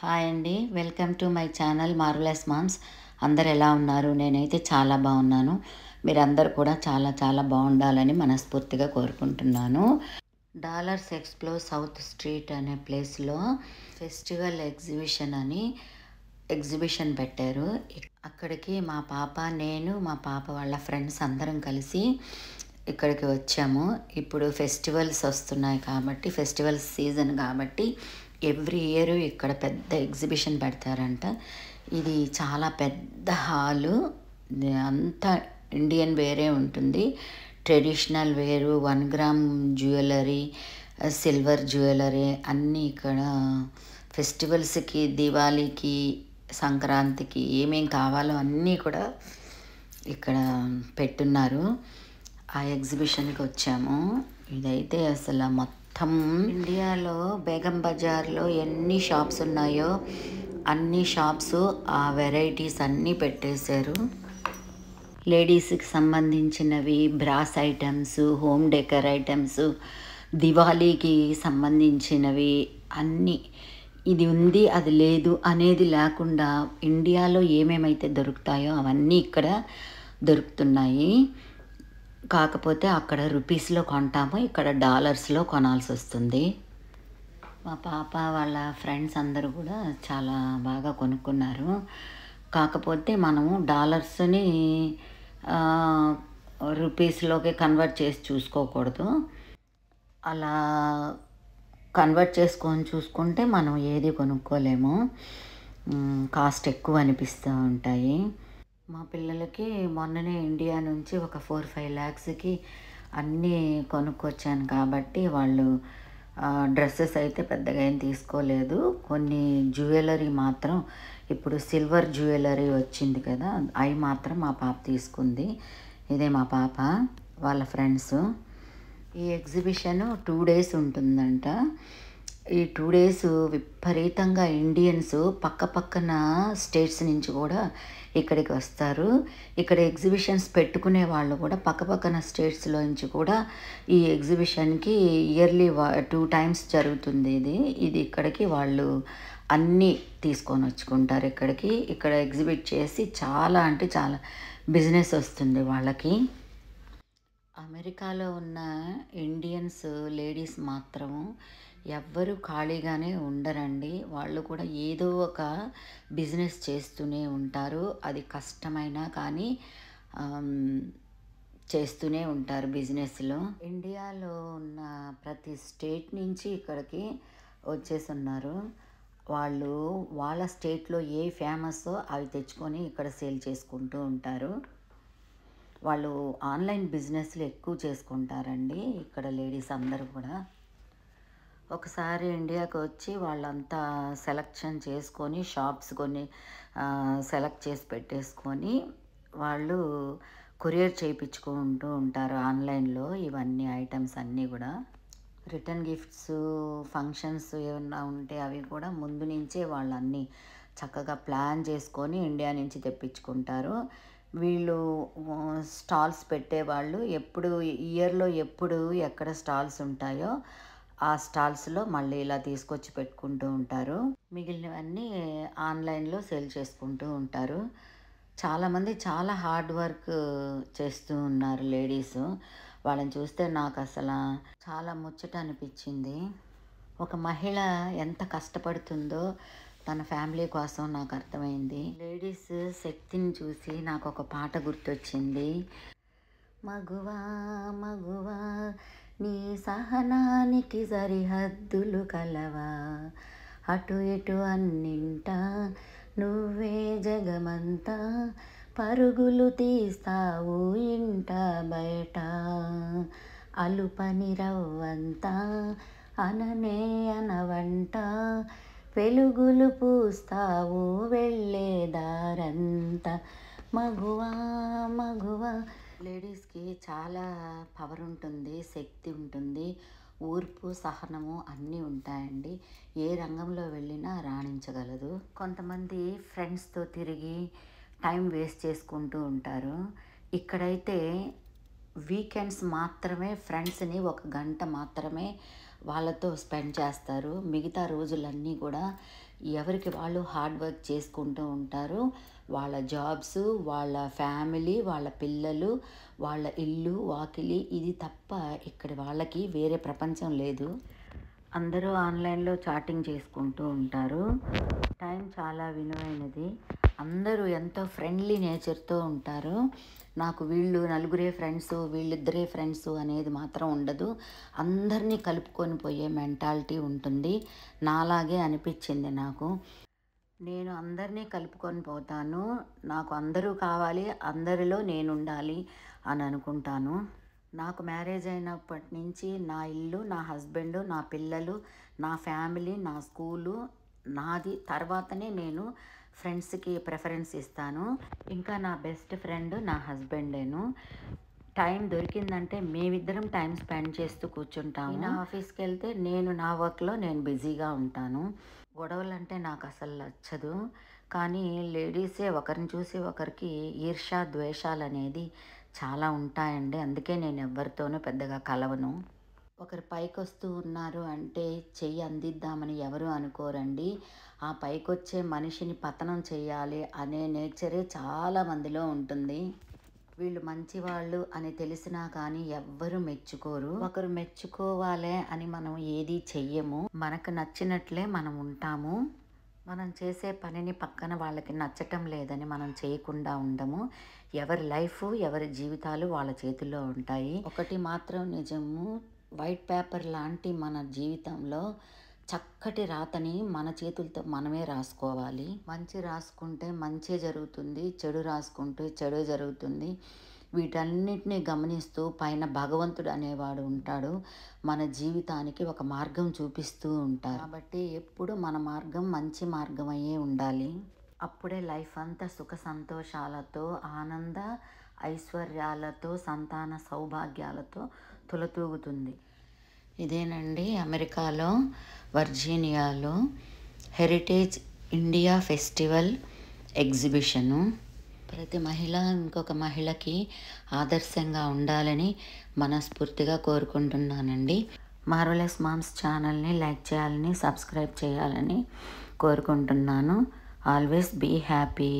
hi అండి welcome to my channel marvellous moms అందరు ఎలా ఉన్నారు నేనైతే చాలా బాగున్నాను మీరందరూ కూడా చాలా చాలా బాగుండాలని మనస్ఫూర్తిగా కోరుకుంటున్నాను డాలర్స్ ఎక్స్ప్లో సౌత్ స్ట్రీట్ అనే ప్లేస్లో ఫెస్టివల్ ఎగ్జిబిషన్ అని ఎగ్జిబిషన్ పెట్టారు అక్కడికి మా పాప నేను మా పాప వాళ్ళ ఫ్రెండ్స్ అందరం కలిసి ఇక్కడికి వచ్చాము ఇప్పుడు ఫెస్టివల్స్ వస్తున్నాయి కాబట్టి ఫెస్టివల్స్ సీజన్ కాబట్టి ఎవ్రీ ఇయర్ ఇక్కడ పెద్ద ఎగ్జిబిషన్ పెడతారంట ఇది చాలా పెద్ద హాలు అంతా ఇండియన్ వేరే ఉంటుంది ట్రెడిషనల్ వేరు one gram jewellery silver jewellery అన్నీ ఇక్కడ ఫెస్టివల్స్కి దివాళీకి సంక్రాంతికి ఏమేం కావాలో అన్నీ కూడా ఇక్కడ పెట్టున్నారు ఆ ఎగ్జిబిషన్కి వచ్చాము ఇదైతే అసలు మొత్తం మొత్తం ఇండియాలో బేగం బజార్లో ఎన్ని షాప్స్ ఉన్నాయో అన్ని షాప్స్ ఆ వెరైటీస్ అన్నీ పెట్టేశారు లేడీస్కి సంబంధించినవి brass items home decor items దివాళీకి సంబంధించినవి అన్నీ ఇది ఉంది అది లేదు అనేది లేకుండా ఇండియాలో ఏమేమైతే దొరుకుతాయో అవన్నీ ఇక్కడ దొరుకుతున్నాయి కాకపోతే అక్కడ రూపీస్లో కొంటాము ఇక్కడ డాలర్స్లో కొనాల్సి వస్తుంది మా పాప వాళ్ళ ఫ్రెండ్స్ అందరూ కూడా చాలా బాగా కొనుక్కున్నారు కాకపోతే మనము డాలర్స్ని రూపీస్లోకి కన్వర్ట్ చేసి చూసుకోకూడదు అలా కన్వర్ట్ చేసుకొని చూసుకుంటే మనం ఏది కొనుక్కోలేము కాస్ట్ ఎక్కువ అనిపిస్తూ ఉంటాయి మా పిల్లలకి మొన్ననే ఇండియా నుంచి ఒక ఫోర్ ఫైవ్ ల్యాక్స్కి అన్నీ కొనుక్కొచ్చాను కాబట్టి వాళ్ళు డ్రెస్సెస్ అయితే పెద్దగా ఏం తీసుకోలేదు కొన్ని జ్యువెలరీ మాత్రం ఇప్పుడు సిల్వర్ జ్యువెలరీ వచ్చింది కదా అవి మాత్రం మా పాప తీసుకుంది ఇదే మా పాప వాళ్ళ ఫ్రెండ్స్ ఈ ఎగ్జిబిషన్ టూ డేస్ ఉంటుందంట ఈ టూ డేస్ విపరీతంగా ఇండియన్స్ పక్క పక్కన స్టేట్స్ నుంచి కూడా ఇక్కడికి వస్తారు ఇక్కడ ఎగ్జిబిషన్స్ పెట్టుకునే వాళ్ళు కూడా పక్క పక్కన స్టేట్స్లో నుంచి కూడా ఈ ఎగ్జిబిషన్కి ఇయర్లీ టూ టైమ్స్ జరుగుతుంది ఇది ఇది ఇక్కడికి వాళ్ళు అన్నీ తీసుకొని వచ్చుకుంటారు ఇక్కడికి ఇక్కడ ఎగ్జిబిట్ చేసి చాలా అంటే చాలా బిజినెస్ వస్తుంది వాళ్ళకి అమెరికాలో ఉన్న ఇండియన్స్ లేడీస్ మాత్రము ఎవ్వరు ఖాళీగానే ఉండరండి వాళ్ళు కూడా ఏదో ఒక బిజినెస్ చేస్తూనే ఉంటారు అది కష్టమైనా కానీ చేస్తూనే ఉంటారు బిజినెస్లో ఇండియాలో ఉన్న ప్రతి స్టేట్ నుంచి ఇక్కడికి వచ్చేసి ఉన్నారు వాళ్ళు వాళ్ళ స్టేట్లో ఏ ఫేమస్సో అవి తెచ్చుకొని ఇక్కడ సేల్ చేసుకుంటూ ఉంటారు వాళ్ళు ఆన్లైన్ బిజినెస్లు ఎక్కువ చేసుకుంటారండి ఇక్కడ లేడీస్ అందరూ కూడా ఒకసారి ఇండియాకి వచ్చి వాళ్ళంతా సెలక్షన్ చేసుకొని షాప్స్ కొన్ని సెలెక్ట్ చేసి పెట్టేసుకొని వాళ్ళు కొరియర్ చేయించుకుంటూ ఉంటారు ఆన్లైన్లో ఇవన్నీ ఐటమ్స్ అన్నీ కూడా రిటర్న్ గిఫ్ట్స్ ఫంక్షన్స్ ఏమన్నా ఉంటే అవి కూడా ముందు నుంచే వాళ్ళు అన్నీ చక్కగా ప్లాన్ చేసుకొని ఇండియా నుంచి తెప్పించుకుంటారు వీళ్ళు స్టాల్స్ పెట్టేవాళ్ళు ఎప్పుడు ఇయర్లో ఎప్పుడు ఎక్కడ స్టాల్స్ ఉంటాయో ఆ స్టాల్స్లో మళ్ళీ ఇలా తీసుకొచ్చి పెట్టుకుంటూ ఉంటారు మిగిలినవన్నీ ఆన్లైన్లో సేల్ చేసుకుంటూ ఉంటారు చాలామంది చాలా హార్డ్ వర్క్ చేస్తూ ఉన్నారు లేడీస్ వాళ్ళని చూస్తే నాకు అసలు చాలా ముచ్చట అనిపించింది ఒక మహిళ ఎంత కష్టపడుతుందో తన ఫ్యామిలీ కోసం నాకు అర్థమైంది లేడీస్ శక్తిని చూసి నాకు ఒక పాట గుర్తొచ్చింది మగువా మగువా నీ సహనానికి సరిహద్దులు కలవా అటు ఇటు అన్నింట నువ్వే జగమంతా పరుగులు తీస్తావు ఇంట బయట అలుపని రవ్వంతా అననే అనవంట వెలుగులు పూస్తావు వెళ్ళేదారంత మగువా మగువా లేడీస్కి చాలా పవర్ ఉంటుంది శక్తి ఉంటుంది ఊర్పు సహనము అన్నీ ఉంటాయండి ఏ రంగంలో వెళ్ళినా రాణించగలదు కొంతమంది ఫ్రెండ్స్తో తిరిగి టైం వేస్ట్ చేసుకుంటూ ఉంటారు ఇక్కడైతే వీకెండ్స్ మాత్రమే ఫ్రెండ్స్ని ఒక గంట మాత్రమే వాళ్ళతో స్పెండ్ చేస్తారు మిగతా రోజులన్నీ కూడా ఎవరికి వాళ్ళు హార్డ్ వర్క్ చేసుకుంటూ ఉంటారు వాళ్ళ జాబ్స్ వాళ్ళ ఫ్యామిలీ వాళ్ళ పిల్లలు వాళ్ళ ఇల్లు వాకిలి ఇది తప్ప ఇక్కడ వాళ్ళకి వేరే ప్రపంచం లేదు అందరూ ఆన్లైన్లో చాటింగ్ చేసుకుంటూ ఉంటారు టైం చాలా వినువైనది అందరూ ఎంతో ఫ్రెండ్లీ నేచర్తో ఉంటారు నాకు వీళ్ళు నలుగురే ఫ్రెండ్స్ వీళ్ళిద్దరే ఫ్రెండ్స్ అనేది మాత్రం ఉండదు అందరినీ కలుపుకొని పోయే మెంటాలిటీ ఉంటుంది నాలాగే అనిపించింది నాకు నేను అందరినీ కలుపుకొని పోతాను నాకు అందరూ కావాలి అందరిలో నేను ఉండాలి అని అనుకుంటాను నాకు మ్యారేజ్ అయినప్పటి నుంచి నా ఇల్లు నా హస్బెండ్ నా పిల్లలు నా ఫ్యామిలీ నా స్కూలు నాది తర్వాతనే నేను ఫ్రెండ్స్కి ప్రిఫరెన్స్ ఇస్తాను ఇంకా నా బెస్ట్ ఫ్రెండ్ నా హస్బెండ్ నేను టైం దొరికిందంటే మేమిద్దరం టైం స్పెండ్ చేస్తూ కూర్చుంటాము నా ఆఫీస్కి వెళ్తే నేను నా వర్క్లో నేను బిజీగా ఉంటాను గొడవలు అంటే నాకు అసలు నచ్చదు కానీ లేడీసే ఒకరిని చూసి ఒకరికి ఈర్ష ద్వేషాలు అనేది చాలా ఉంటాయండి అందుకే నేను ఎవరితోనూ పెద్దగా కలవను ఒకరు పైకొస్తూ ఉన్నారు అంటే చెయ్యి అందిద్దామని ఎవరు అనుకోరండి ఆ పైకొచ్చే మనిషిని పతనం చేయాలి అనే నేచరే చాలామందిలో ఉంటుంది వీళ్ళు మంచివాళ్ళు అని తెలిసినా కానీ ఎవ్వరు మెచ్చుకోరు ఒకరు మెచ్చుకోవాలే అని మనం ఏది చెయ్యము మనకు నచ్చినట్లే మనం ఉంటాము మనం చేసే పనిని పక్కన వాళ్ళకి నచ్చటం లేదని మనం చేయకుండా ఉండము ఎవరి లైఫ్ ఎవరి జీవితాలు వాళ్ళ చేతుల్లో ఉంటాయి ఒకటి మాత్రం నిజము వైట్ పేపర్ లాంటి మన జీవితంలో చక్కటి రాతని మన చేతులతో మనమే రాసుకోవాలి మంచి రాసుకుంటే మంచి జరుగుతుంది చెడు రాసుకుంటే చెడు జరుగుతుంది వీటన్నిటిని గమనిస్తూ పైన భగవంతుడు అనేవాడు ఉంటాడు మన జీవితానికి ఒక మార్గం చూపిస్తూ ఉంటారు కాబట్టి ఎప్పుడు మన మార్గం మంచి మార్గం ఉండాలి అప్పుడే లైఫ్ అంతా సుఖ సంతోషాలతో ఆనంద ఐశ్వర్యాలతో సంతాన సౌభాగ్యాలతో తులతూగుతుంది ఇదేనండి అమెరికాలో వర్జీనియాలో హెరిటేజ్ ఇండియా ఫెస్టివల్ ఎగ్జిబిషను ప్రతి మహిళ ఇంకొక మహిళకి ఆదర్శంగా ఉండాలని మనస్ఫూర్తిగా కోరుకుంటున్నానండి మార్వలెస్ మామ్స్ ఛానల్ని లైక్ చేయాలని సబ్స్క్రైబ్ చేయాలని కోరుకుంటున్నాను ఆల్వేస్ బీ హ్యాపీ